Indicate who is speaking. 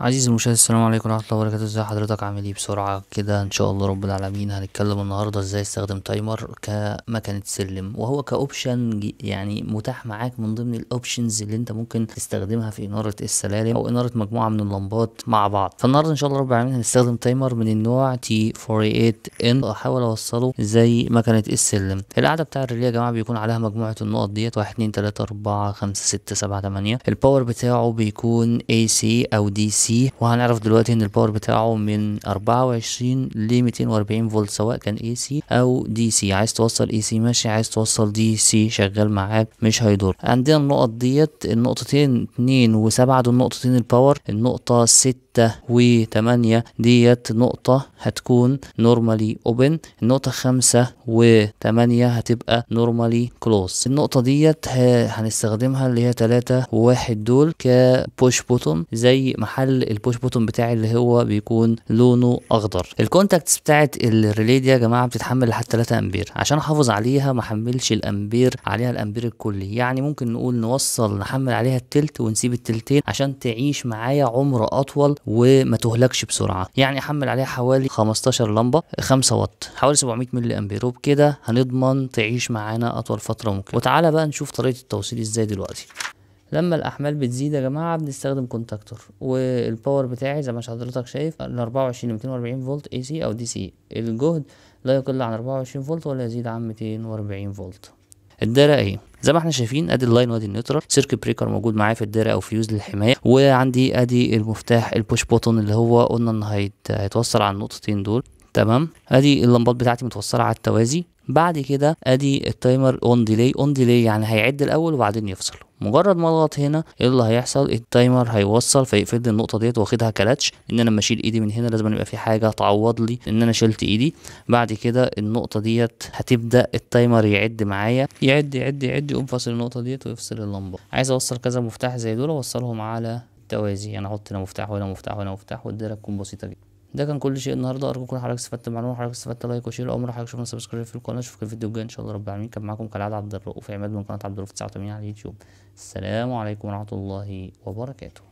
Speaker 1: عزيزي المشاهد السلام عليكم ورحمة الله وبركاته ازي حضرتك عامل ايه بسرعة كده ان شاء الله رب العالمين هنتكلم النهاردة ازاي استخدم تايمر كمكنة سلم وهو كاوبشن يعني متاح معاك من ضمن الاوبشنز اللي انت ممكن تستخدمها في انارة السلالم او انارة مجموعة من اللمبات مع بعض فالنهاردة ان شاء الله رب العالمين هنستخدم تايمر من النوع تي 48 ان احاول اوصله زي مكنة السلم القاعدة بتاع الريلي يا جماعة بيكون عليها مجموعة النقط ديت 1 2 3 4 5 6 7 8 الباور بتاعه بيكون اي سي او دي سي سي وهنعرف دلوقتي ان الباور بتاعه من 24 ل 240 فولت سواء كان اي سي او دي سي عايز توصل اي سي ماشي عايز توصل دي سي شغال معاك مش هيضر عندنا النقط ديت النقطتين 2 و7 دول نقطتين الباور النقطه 6 ستة 8 ديت نقطة هتكون نورمالي اوبن النقطة خمسة 8 هتبقى نورمالي كلوز النقطة ديت هنستخدمها اللي هي تلاتة 1 دول كبوش بوتون زي محل البوش بوتون بتاعي اللي هو بيكون لونه اخضر الكونتاكتس بتاعت الريلي دي يا جماعة بتتحمل لحد 3 امبير عشان احافظ عليها ما احملش الامبير عليها الامبير الكلي يعني ممكن نقول نوصل نحمل عليها التلت ونسيب التلتين عشان تعيش معايا عمر اطول وما تهلكش بسرعه يعني احمل عليها حوالي 15 لمبه 5 وات حوالي 700 ملي امبير وبكده هنضمن تعيش معانا اطول فتره ممكن وتعالى بقى نشوف طريقه التوصيل ازاي دلوقتي لما الاحمال بتزيد يا جماعه بنستخدم كونتاكتور والباور بتاعي زي ما حضرتك شايف ال 24 240 فولت اي سي او دي سي الجهد لا يقل عن 24 فولت ولا يزيد عن 240 فولت الدرع اهي زي ما احنا شايفين ادي اللاين وادي النيوترال سيركت بريكر موجود معايا في الدرع او فيوز للحمايه وعندي ادي المفتاح البوش بوتون اللي هو قلنا ان هيتوصل على النقطتين دول تمام ادي اللمبات بتاعتي متوصله على التوازي بعد كده ادي التايمر اون ديلي اون ديلي يعني هيعد الاول وبعدين يفصل مجرد ما اضغط هنا ايه اللي هيحصل التايمر هيوصل فيقفل لي النقطه ديت واخدها كلاتش ان انا لما اشيل ايدي من هنا لازم يبقى في حاجه تعوض لي ان انا شلت ايدي بعد كده النقطه ديت هتبدا التايمر يعد معايا يعد يعد يعد يقوم فاصل النقطه ديت ويفصل اللمبه عايز اوصل كذا مفتاح زي دول اوصلهم على التوازي يعني احط هنا مفتاح وهنا مفتاح وهنا مفتاح والدايره تكون بسيطه جدا ده كان كل شيء النهارده ارجو يكون حضرتك استفدت معلومه حضرتك استفدت لايك وشير الأمر حضرتك شوفنا سبسكرايب في القناه أشوفكم في الفيديو الجاي ان شاء الله رب العالمين كان معاكم كالعاده عبد الرؤوف عماد من قناه عبد الرؤوف 89 على اليوتيوب السلام عليكم ورحمه الله وبركاته